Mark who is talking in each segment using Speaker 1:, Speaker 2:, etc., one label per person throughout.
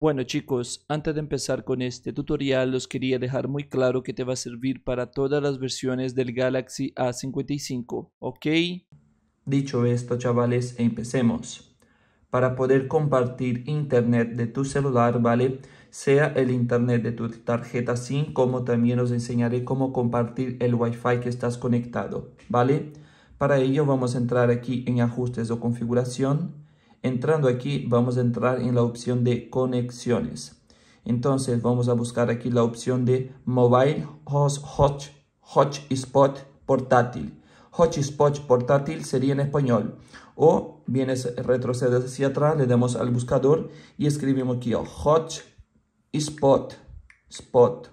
Speaker 1: Bueno chicos, antes de empezar con este tutorial los quería dejar muy claro que te va a servir para todas las versiones del Galaxy A55, ¿ok? Dicho esto chavales, empecemos. Para poder compartir internet de tu celular, ¿vale? Sea el internet de tu tarjeta SIM, como también os enseñaré cómo compartir el Wi-Fi que estás conectado, ¿vale? Para ello vamos a entrar aquí en ajustes o configuración Entrando aquí, vamos a entrar en la opción de conexiones. Entonces, vamos a buscar aquí la opción de Mobile Hot, Hotspot Portátil. Hotspot Portátil sería en español. O vienes, retrocedes hacia atrás, le damos al buscador y escribimos aquí Hotspot. Spot.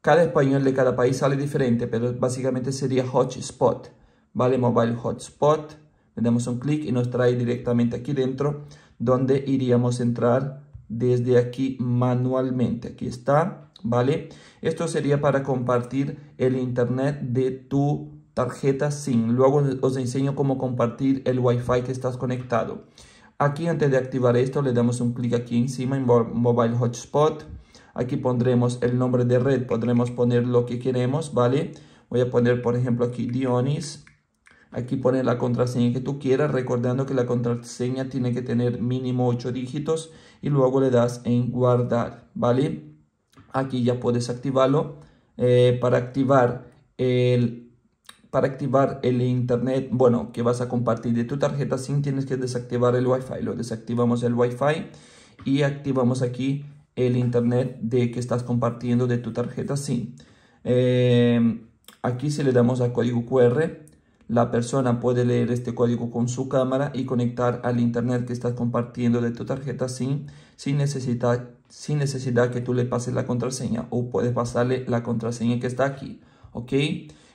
Speaker 1: Cada español de cada país sale diferente, pero básicamente sería Hotspot. ¿Vale? Mobile Hotspot le damos un clic y nos trae directamente aquí dentro donde iríamos a entrar desde aquí manualmente. Aquí está, ¿vale? Esto sería para compartir el internet de tu tarjeta SIM. Luego os enseño cómo compartir el wifi que estás conectado. Aquí antes de activar esto le damos un clic aquí encima en Mobile Hotspot. Aquí pondremos el nombre de red, podremos poner lo que queremos, ¿vale? Voy a poner por ejemplo aquí Dionis Aquí pone la contraseña que tú quieras, recordando que la contraseña tiene que tener mínimo 8 dígitos y luego le das en guardar, ¿vale? Aquí ya puedes activarlo. Eh, para activar el para activar el internet, bueno, que vas a compartir de tu tarjeta SIM, tienes que desactivar el Wi-Fi. Lo desactivamos el Wi-Fi y activamos aquí el internet de que estás compartiendo de tu tarjeta SIM. Eh, aquí si le damos a código QR, la persona puede leer este código con su cámara y conectar al internet que estás compartiendo de tu tarjeta sin necesidad, sin necesidad que tú le pases la contraseña o puedes pasarle la contraseña que está aquí, ¿ok?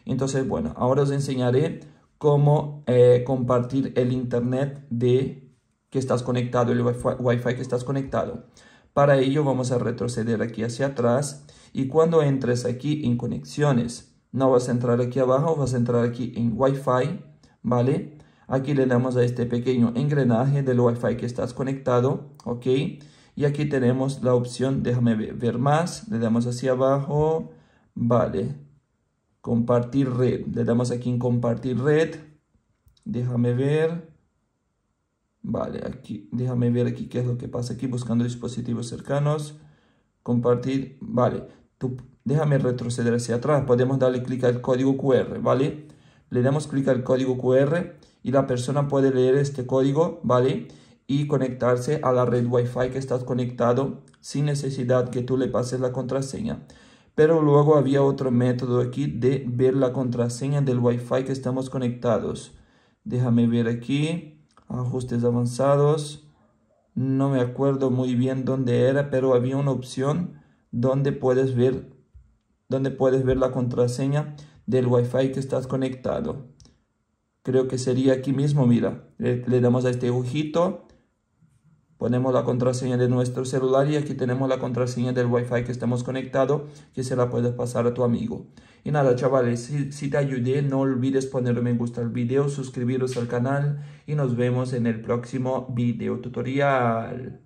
Speaker 1: Entonces, bueno, ahora os enseñaré cómo eh, compartir el internet de que estás conectado, el wifi, wifi que estás conectado. Para ello vamos a retroceder aquí hacia atrás y cuando entres aquí en conexiones, no vas a entrar aquí abajo, vas a entrar aquí en Wi-Fi, ¿vale? Aquí le damos a este pequeño engrenaje del Wi-Fi que estás conectado, ¿ok? Y aquí tenemos la opción, déjame ver más, le damos hacia abajo, vale. Compartir red, le damos aquí en compartir red, déjame ver. Vale, aquí, déjame ver aquí qué es lo que pasa aquí, buscando dispositivos cercanos, compartir, vale. Déjame retroceder hacia atrás. Podemos darle clic al código QR, ¿vale? Le damos clic al código QR y la persona puede leer este código, ¿vale? Y conectarse a la red Wi-Fi que estás conectado sin necesidad que tú le pases la contraseña. Pero luego había otro método aquí de ver la contraseña del Wi-Fi que estamos conectados. Déjame ver aquí. Ajustes avanzados. No me acuerdo muy bien dónde era, pero había una opción donde puedes ver donde puedes ver la contraseña del Wi-Fi que estás conectado. Creo que sería aquí mismo, mira. Le, damos a este ojito, ponemos la contraseña de nuestro celular y aquí tenemos la contraseña del Wi-Fi que estamos conectado, que se la puedes pasar a tu amigo. Y nada, chavales, si, te ayudé, no olvides ponerle me gusta al video, suscribiros al canal y nos vemos en el próximo video tutorial.